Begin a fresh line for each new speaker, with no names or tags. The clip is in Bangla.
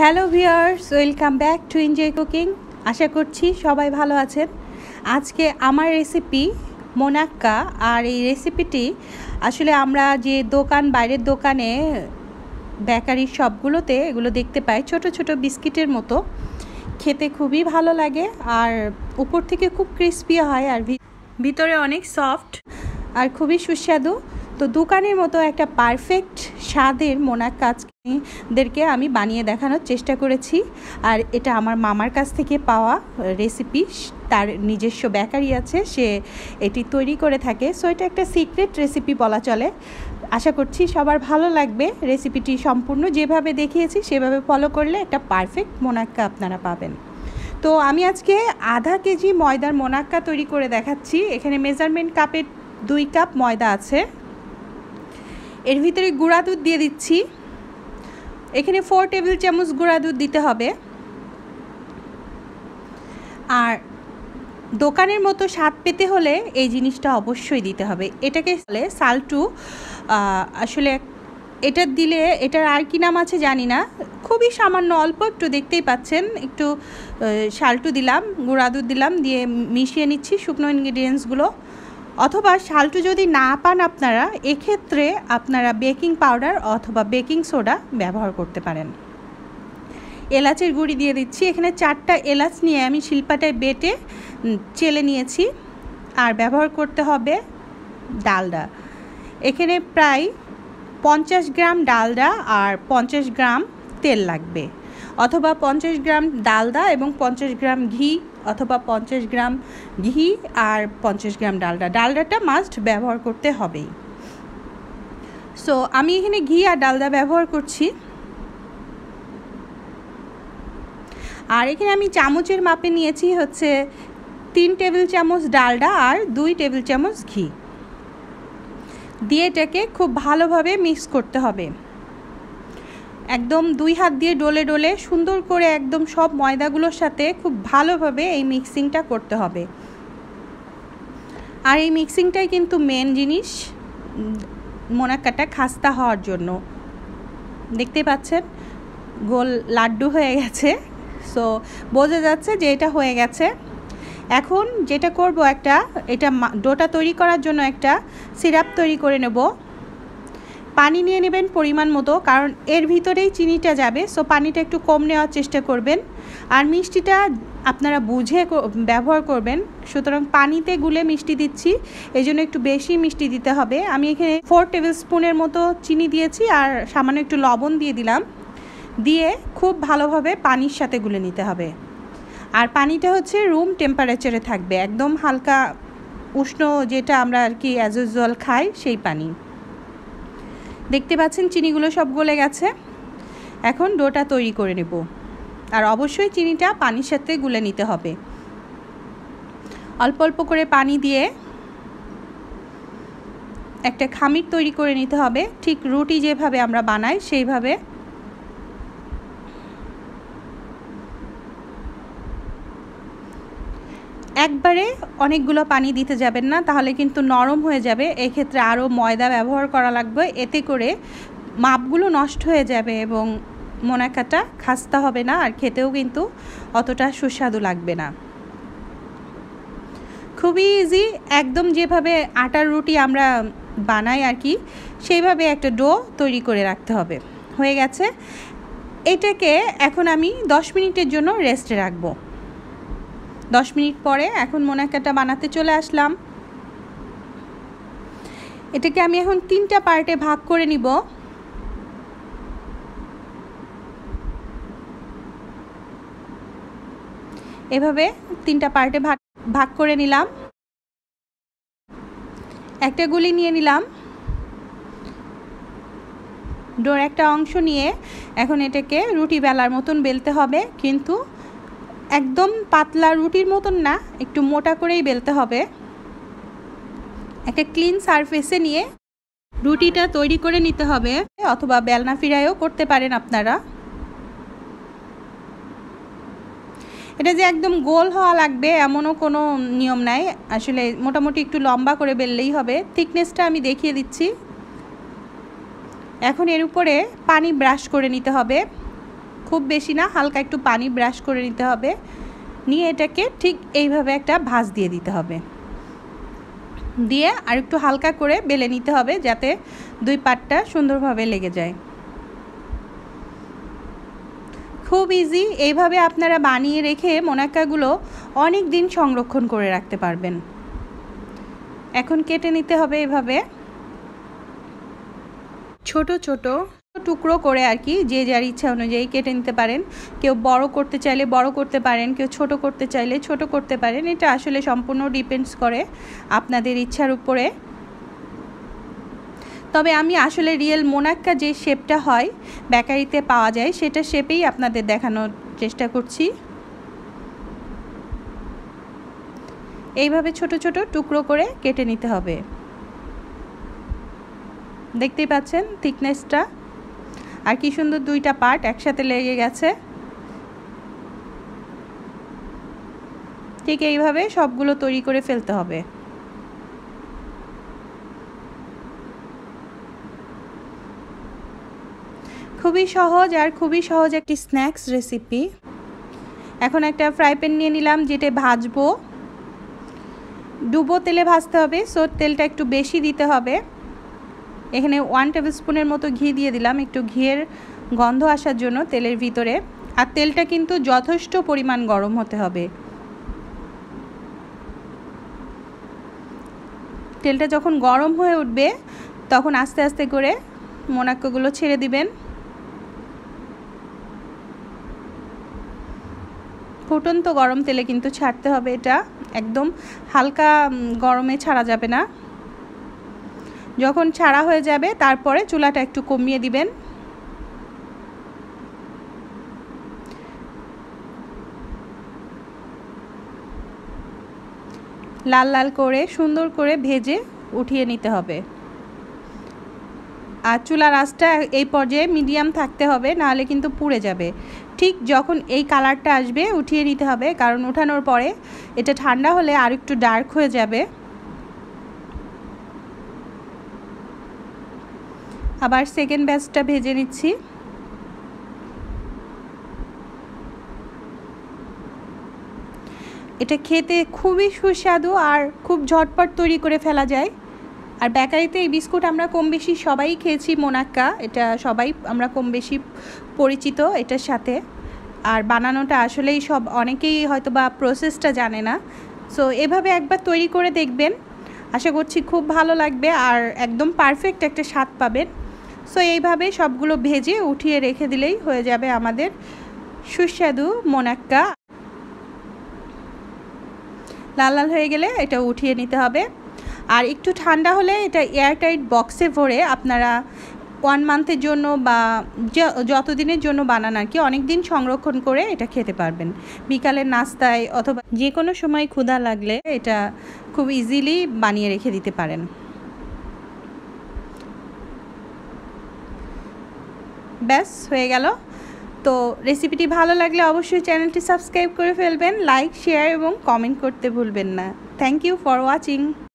hello viewers welcome back to enjoy cooking আশা করছি সবাই ভালো আছেন আজকে আমার রেসিপি মোনাক্কা আর এই রেসিপিটি আসলে আমরা যে দোকান বাইরের দোকানে বেকারির সবগুলোতে এগুলো দেখতে পাই ছোট ছোট বিস্কিটের মতো খেতে খুবই ভালো লাগে আর উপর থেকে খুব ক্রিস্পি হয় আর ভিতরে অনেক সফট আর খুবই সুস্বাদু তো দোকানের মতো একটা পারফেক্ট স্বাদের মোনাক কাজদেরকে আমি বানিয়ে দেখানোর চেষ্টা করেছি আর এটা আমার মামার কাছ থেকে পাওয়া রেসিপি তার নিজস্ব বেকারি আছে সে এটি তৈরি করে থাকে সো এটা একটা সিক্রেট রেসিপি বলা চলে আশা করছি সবার ভালো লাগবে রেসিপিটি সম্পূর্ণ যেভাবে দেখিয়েছি সেভাবে ফলো করলে একটা পারফেক্ট মোনাক্কা আপনারা পাবেন তো আমি আজকে আধা কেজি ময়দার মোনাক্কা তৈরি করে দেখাচ্ছি এখানে মেজারমেন্ট কাপের দুই কাপ ময়দা আছে এর ভিতরে গুঁড়া দুধ দিয়ে দিচ্ছি এখানে ফোর টেবিল চামচ গুঁড়া দুধ দিতে হবে আর দোকানের মতো স্বাদ পেতে হলে এই জিনিসটা অবশ্যই দিতে হবে এটাকে বলে সালটু আসলে এটা দিলে এটার আর কি নাম আছে জানি না খুবই সামান্য অল্প একটু দেখতেই পাচ্ছেন একটু সাল্টু দিলাম গুঁড়া দুধ দিলাম দিয়ে মিশিয়ে নিচ্ছি শুকনো ইনগ্রিডিয়েন্টসগুলো অথবা শালটু যদি না পান আপনারা এক্ষেত্রে আপনারা বেকিং পাউডার অথবা বেকিং সোডা ব্যবহার করতে পারেন এলাচের গুঁড়ি দিয়ে দিচ্ছি এখানে চারটা এলাচ নিয়ে আমি শিল্পাটায় বেটে চেলে নিয়েছি আর ব্যবহার করতে হবে ডালডা এখানে প্রায় পঞ্চাশ গ্রাম ডালডা আর পঞ্চাশ গ্রাম তেল লাগবে অথবা পঞ্চাশ গ্রাম ডালদা এবং পঞ্চাশ গ্রাম ঘি অথবা পঞ্চাশ গ্রাম ঘি আর পঞ্চাশ গ্রাম ডালডা ডালডাটা মাস্ট ব্যবহার করতে হবেই সো আমি এখানে ঘি আর ডালদা ব্যবহার করছি আর এখানে আমি চামচের মাপে নিয়েছি হচ্ছে তিন টেবিল চামচ ডালডা আর দুই টেবিল চামচ ঘি দিয়ে এটাকে খুব ভালোভাবে মিক্স করতে হবে একদম দুই হাত দিয়ে ডলে ডলে সুন্দর করে একদম সব ময়দাগুলোর সাথে খুব ভালোভাবে এই মিক্সিংটা করতে হবে আর এই মিক্সিংটাই কিন্তু মেন জিনিস মোনাকাটা খাস্তা হওয়ার জন্য দেখতে পাচ্ছেন গোল লাড্ডু হয়ে গেছে সো বোঝা যাচ্ছে যে এটা হয়ে গেছে এখন যেটা করব একটা এটা ডোটা তৈরি করার জন্য একটা সিরাপ তৈরি করে নেব পানি নিয়ে নেবেন পরিমাণ মতো কারণ এর ভিতরেই চিনিটা যাবে সো পানিটা একটু কম নেওয়ার চেষ্টা করবেন আর মিষ্টিটা আপনারা বুঝে ব্যবহার করবেন সুতরাং পানিতে গুলে মিষ্টি দিচ্ছি এই জন্য একটু বেশি মিষ্টি দিতে হবে আমি এখানে ফোর টেবিল স্পুনের মতো চিনি দিয়েছি আর সামান্য একটু লবণ দিয়ে দিলাম দিয়ে খুব ভালোভাবে পানির সাথে গুলে নিতে হবে আর পানিটা হচ্ছে রুম টেম্পারেচারে থাকবে একদম হালকা উষ্ণ যেটা আমরা আর কি অ্যাজ ইউজুয়াল খাই সেই পানি দেখতে পাচ্ছেন চিনিগুলো সব গলে গেছে এখন ডোটা তৈরি করে নেব আর অবশ্যই চিনিটা পানির সাথে গুলে নিতে হবে অল্প অল্প করে পানি দিয়ে একটা খামির তৈরি করে নিতে হবে ঠিক রুটি যেভাবে আমরা বানাই সেইভাবে একবারে অনেকগুলো পানি দিতে যাবেন না তাহলে কিন্তু নরম হয়ে যাবে এক্ষেত্রে আরও ময়দা ব্যবহার করা লাগবে এতে করে মাপগুলো নষ্ট হয়ে যাবে এবং মোনাকাটা খাস্তা হবে না আর খেতেও কিন্তু অতটা সুস্বাদু লাগবে না খুবই ইজি একদম যেভাবে আটার রুটি আমরা বানাই আর কি সেইভাবে একটা ডো তৈরি করে রাখতে হবে হয়ে গেছে এটাকে এখন আমি দশ মিনিটের জন্য রেস্টে রাখবো দশ মিনিট পরে এখন মোনাকাটা বানাতে চলে আসলাম এটাকে আমি এখন তিনটা পার্টে ভাগ করে নিব এভাবে তিনটা পার্টে ভাগ ভাগ করে নিলাম একটা গুলি নিয়ে নিলাম ডোর একটা অংশ নিয়ে এখন এটাকে রুটি বেলার মতন বেলতে হবে কিন্তু একদম পাতলা রুটির মতন না একটু মোটা করেই বেলতে হবে একটা ক্লিন সারফেসে নিয়ে রুটিটা তৈরি করে নিতে হবে অথবা বেলনা ফিরাইও করতে পারেন আপনারা এটা যে একদম গোল হওয়া লাগবে এমনও কোনো নিয়ম নাই আসলে মোটামুটি একটু লম্বা করে বেললেই হবে থিকনেসটা আমি দেখিয়ে দিচ্ছি এখন এর উপরে পানি ব্রাশ করে নিতে হবে খুব বেশি না হালকা একটু পানি ব্রাশ করে নিতে হবে নিয়ে এটাকে ঠিক এইভাবে একটা ভাঁজ দিয়ে দিতে হবে দিয়ে আর একটু হালকা করে বেলে নিতে হবে যাতে দুই পাটটা সুন্দরভাবে লেগে যায় খুব ইজি এইভাবে আপনারা বানিয়ে রেখে মোনাক্কাগুলো অনেক দিন সংরক্ষণ করে রাখতে পারবেন এখন কেটে নিতে হবে এভাবে ছোট ছোট টুকরো করে আর কি যে যার ইচ্ছা অনুযায়ী কেটে নিতে পারেন কেউ বড় করতে চাইলে বড় করতে পারেন কেউ ছোট করতে চাইলে ছোট করতে পারেন এটা আসলে সম্পূর্ণ ডিপেন্ডস করে আপনাদের ইচ্ছার উপরে তবে আমি আসলে রিয়েল মোনাক্কা যে শেপটা হয় বেকারিতে পাওয়া যায় সেটা শেপেই আপনাদের দেখানোর চেষ্টা করছি এইভাবে ছোট ছোট টুকরো করে কেটে নিতে হবে দেখতেই পাচ্ছেন থিকনেসটা আর কি সুন্দর দুইটা পার্ট একসাথে লেগে গেছে ঠিক এইভাবে সবগুলো তৈরি করে ফেলতে হবে খুবই সহজ আর খুবই সহজ একটি স্ন্যাক্স রেসিপি এখন একটা ফ্রাই প্যান নিয়ে নিলাম যেটা ভাজবো ডুবো তেলে ভাজতে হবে সোর তেলটা একটু বেশি দিতে হবে এখানে ওয়ান টেবিল স্পুনের মতো ঘি দিয়ে দিলাম একটু ঘিয়ের গন্ধ আসার জন্য তেলের ভিতরে আর তেলটা কিন্তু যথেষ্ট পরিমাণ গরম হতে হবে তেলটা যখন গরম হয়ে উঠবে তখন আস্তে আস্তে করে মোনাক্কগুলো ছেড়ে দিবেন ফুটন্ত গরম তেলে কিন্তু ছাড়তে হবে এটা একদম হালকা গরমে ছাড়া যাবে না যখন ছাড়া হয়ে যাবে তারপরে চুলাটা একটু কমিয়ে দিবেন লাল লাল করে সুন্দর করে ভেজে উঠিয়ে নিতে হবে আর চুলার আঁচটা এই পর্যায়ে মিডিয়াম থাকতে হবে নাহলে কিন্তু পুড়ে যাবে ঠিক যখন এই কালারটা আসবে উঠিয়ে নিতে হবে কারণ উঠানোর পরে এটা ঠান্ডা হলে আর একটু ডার্ক হয়ে যাবে আবার সেকেন্ড ব্যাচটা ভেজে নিচ্ছি এটা খেতে খুবই সুস্বাদু আর খুব ঝটপট তৈরি করে ফেলা যায় আর বেকারিতে এই বিস্কুট আমরা কম বেশি সবাই খেয়েছি মোনাক্কা এটা সবাই আমরা কম বেশি পরিচিত এটার সাথে আর বানানোটা আসলেই সব অনেকেই হয়তো বা প্রসেসটা জানে না সো এভাবে একবার তৈরি করে দেখবেন আশা করছি খুব ভালো লাগবে আর একদম পারফেক্ট একটা স্বাদ পাবেন সো এইভাবে সবগুলো ভেজে উঠিয়ে রেখে দিলেই হয়ে যাবে আমাদের সুস্বাদু মোনাক্কা লাল লাল হয়ে গেলে এটা উঠিয়ে নিতে হবে আর একটু ঠান্ডা হলে এটা এয়ারটাইট বক্সে ভরে আপনারা ওয়ান মান্থের জন্য বা যতদিনের জন্য বানান আর কি অনেক দিন সংরক্ষণ করে এটা খেতে পারবেন বিকালের নাস্তায় অথবা যে কোনো সময় ক্ষুধা লাগলে এটা খুব ইজিলি বানিয়ে রেখে দিতে পারেন ব্যাস হয়ে গেল তো রেসিপিটি ভালো লাগলে অবশ্যই চ্যানেলটি সাবস্ক্রাইব করে ফেলবেন লাইক শেয়ার এবং কমেন্ট করতে ভুলবেন না থ্যাংক ইউ ফর ওয়াচিং